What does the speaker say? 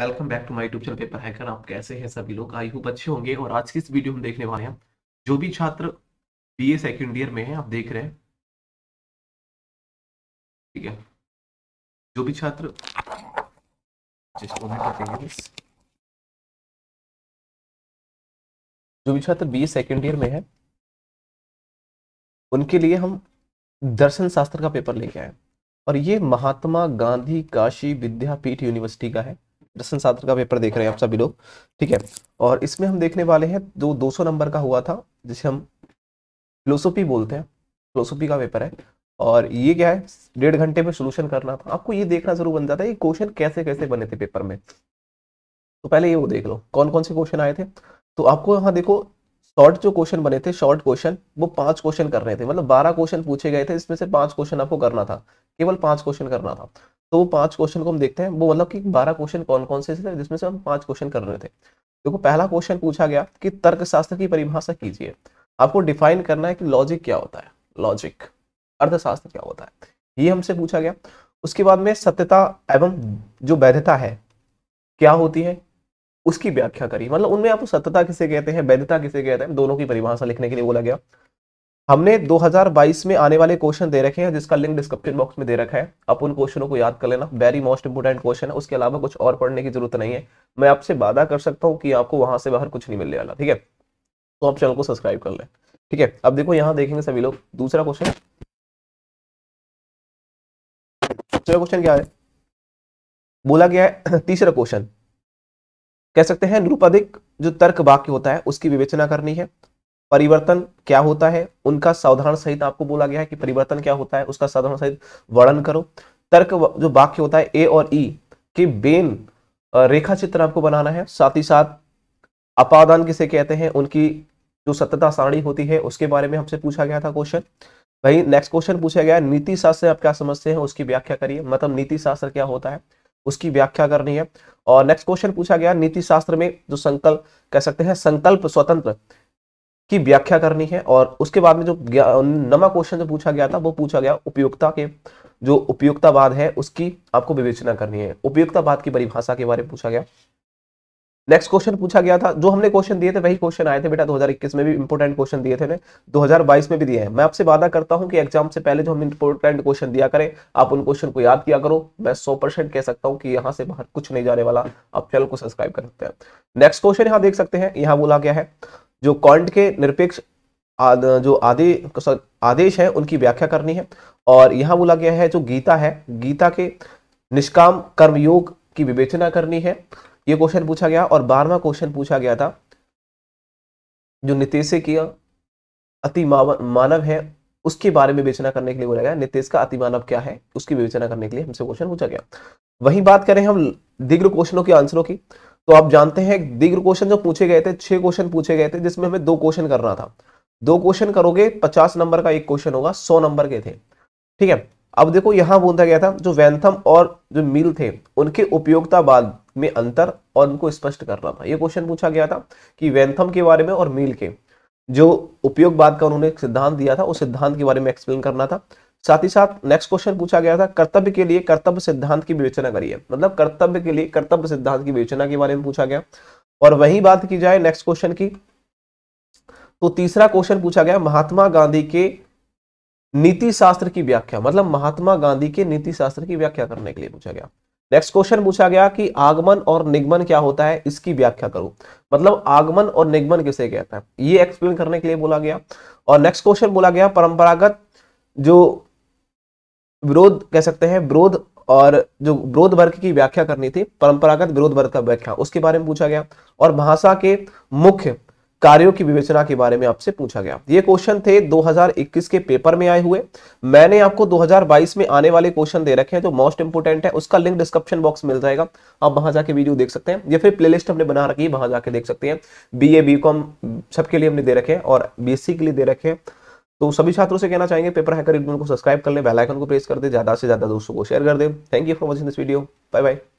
welcome back to my tube channel paper hacker आप कैसे हैं सभी लोग आई होप अच्छे होंगे और आज की इस वीडियो हम देखने वाले हैं जो भी छात्र बीए सेकंड ईयर में है आप देख रहे हैं ठीक है जो भी छात्र जो भी छात्र बीए सेकंड ईयर में है उनके लिए हम दर्शन शास्त्र का पेपर लेके आए और ये महात्मा गांधी काशी विद्यापीठ यूनिवर्सिटी का है दर्शन शास्त्र का पेपर देख रहे हैं आप सभी लोग ठीक है और इसमें हम देखने वाले हैं जो 200 नंबर का हुआ था जिसे हम फिलोसोफी बोलते हैं फिलोसोफी का पेपर है और ये क्या है डेढ़ घंटे में सोल्यूशन करना था आपको ये देखना जरूर बन जाता है ये क्वेश्चन कैसे कैसे बने थे पेपर में तो पहले ये वो देख लो कौन कौन से क्वेश्चन आए थे तो आपको यहाँ देखो शॉर्ट जो क्वेश्चन बने थे शॉर्ट क्वेश्चन वो पांच क्वेश्चन कर रहे थे मतलब बारह क्वेश्चन पूछे गए थे इसमें से पांच क्वेश्चन आपको करना था केवल पांच क्वेश्चन करना था तो वो पांच क्वेश्चन को हम देखते हैं वो मतलब कि बारह क्वेश्चन कौन कौन से थे जिसमें से हम पांच क्वेश्चन कर रहे थे देखो पहला क्वेश्चन पूछा गया कि तर्कशास्त्र की परिभाषा कीजिए आपको डिफाइन करना है कि लॉजिक क्या होता है लॉजिक अर्थशास्त्र क्या होता है ये हमसे पूछा गया उसके बाद में सत्यता एवं जो वैधता है क्या होती है उसकी व्याख्या करी मतलब उनमें आपको सत्यता किसे कहते हैं वैधता किसे कहते हैं दोनों की परिभाषा लिखने के लिए बोला गया हमने 2022 में आने वाले क्वेश्चन दे रखे हैं जिसका लिंक डिस्क्रिप्शन बॉक्स में दे रखा है आप उन क्वेश्चनों को याद कर लेना वेरी मोस्ट इंपोर्टेंट क्वेश्चन है उसके अलावा कुछ और पढ़ने की जरूरत नहीं है मैं आपसे वादा कर सकता हूं कि आपको वहां से बाहर कुछ नहीं मिलने वाला ठीक है तो आप चैनल को सब्सक्राइब कर लें ठीक है अब देखो यहाँ देखेंगे सभी लोग दूसरा क्वेश्चन दूसरा क्वेश्चन क्या है बोला गया है तीसरा क्वेश्चन कह सकते हैं निरुपाधिक जो तर्क वाक्य होता है उसकी विवेचना करनी है परिवर्तन क्या होता है उनका साधारण सहित आपको बोला गया है कि परिवर्तन क्या होता है उसका साधारण सहित वर्णन करो तर्क जो वाक्य होता है ए और ई के बेन रेखा चित्र आपको बनाना है साथ ही साथ अपादान किसे कहते हैं उनकी जो सत्यता सारणी होती है उसके बारे में हमसे पूछा गया था क्वेश्चन वही नेक्स्ट क्वेश्चन पूछा गया नीति शास्त्र आप क्या समझते हैं उसकी व्याख्या करिए मतलब नीति शास्त्र क्या होता है उसकी व्याख्या करनी है और नेक्स्ट क्वेश्चन पूछा गया नीति शास्त्र में जो संकल्प कह सकते हैं संकल्प स्वतंत्र की व्याख्या करनी है और उसके बाद में जो नवा क्वेश्चन जो पूछा गया था वो पूछा गया उपयोगिता के जो उपयोगतावाद है उसकी आपको विवेचना करनी है उपयोगतावाद की परिभाषा के बारे में पूछा गया नेक्स्ट क्वेश्चन पूछा गया था जो हमने क्वेश्चन दिए थे वही क्वेश्चन आए थे बेटा 2021 में भी इंपोर्टेंट क्वेश्चन दिए थे ने 2022 में भी दिए हैं मैं आपसे वादा करता हूं कि एग्जाम से पहले जो हम इंपोर्टेंट क्वेश्चन दिया करें आप उन क्वेश्चन को याद किया करो मैं 100 परसेंट कह सकता हूं कि यहां से बाहर कुछ नहीं जाने वाला आप चैनल को सब्सक्राइब कर सकते हैं नेक्स्ट क्वेश्चन यहाँ देख सकते हैं यहाँ बोला गया है जो कॉन्ट के निरपेक्ष जो आदेश आदेश है उनकी व्याख्या करनी है और यहाँ बोला गया है जो गीता है गीता के निष्काम कर्मयोग की विवेचना करनी है ये क्वेश्चन पूछा गया और बारहवा क्वेश्चन पूछा गया था जो नितेश किया अति मानव है उसके बारे में विवेचना करने के लिए बोला गया नितेश का अति मानव क्या है उसकी विवेचना करने के लिए हमसे क्वेश्चन पूछा गया वही बात करें हम दिग्र क्वेश्चनों के आंसरों की तो आप जानते हैं दिग्र क्वेश्चन जो पूछे गए थे छह क्वेश्चन पूछे गए थे जिसमें हमें दो क्वेश्चन करना था दो क्वेश्चन करोगे पचास नंबर का एक क्वेश्चन होगा सौ नंबर के थे ठीक है अब देखो यहां बोलता गया था जो वैंथम और जो मिल थे उनके उपयोगितावाद में अंतर और उनको स्पष्ट करना था ये क्वेश्चन पूछा गया था कि वैंथम के बारे में और मिल के जो उपयोगवाद का उन्होंने सिद्धांत दिया था उस सिद्धांत के बारे में एक्सप्लेन करना था साथ ही साथ नेक्स्ट क्वेश्चन पूछा गया था कर्तव्य के लिए कर्तव्य सिद्धांत की विवेचना करिए मतलब कर्तव्य के लिए कर्तव्य सिद्धांत की विवेचना के बारे में पूछा गया और वही बात की जाए नेक्स्ट क्वेश्चन की तो तीसरा क्वेश्चन पूछा गया महात्मा गांधी के नीति शास्त्र की व्याख्या मतलब महात्मा गांधी के नीति शास्त्र की व्याख्या करने के लिए पूछा गया नेक्स्ट क्वेश्चन पूछा गया कि आगमन और निगमन क्या होता है इसकी व्याख्या करो मतलब आगमन और निगमन किसे कहता है ये एक्सप्लेन करने के लिए बोला गया और नेक्स्ट क्वेश्चन बोला गया परंपरागत जो विरोध कह सकते हैं विरोध और जो विरोध वर्ग की व्याख्या करनी थी परंपरागत विरोध वर्ग का व्याख्या उसके बारे में पूछा गया और भाषा के मुख्य कार्यों की विवेचना के बारे में आपसे पूछा गया ये क्वेश्चन थे 2021 के पेपर में आए हुए मैंने आपको 2022 में आने वाले क्वेश्चन दे रखे हैं जो मोस्ट इंपोर्टेंट है उसका लिंक डिस्क्रिप्शन बॉक्स मिल जाएगा आप वहां जाके वीडियो देख सकते हैं या फिर प्लेलिस्ट हमने बना रखी है वहां जाके देख सकते हैं बी ए बी कॉम सबके लिए हमने दे रखे हैं और बी के लिए दे रखे हैं तो सभी छात्रों से कहना चाहेंगे पेपर हैकर को सब्सक्राइब कर लें बेलाइकन को प्रेस कर दे ज्यादा से ज्यादा दोस्तों को शेयर कर दे thank you for watching this video bye bye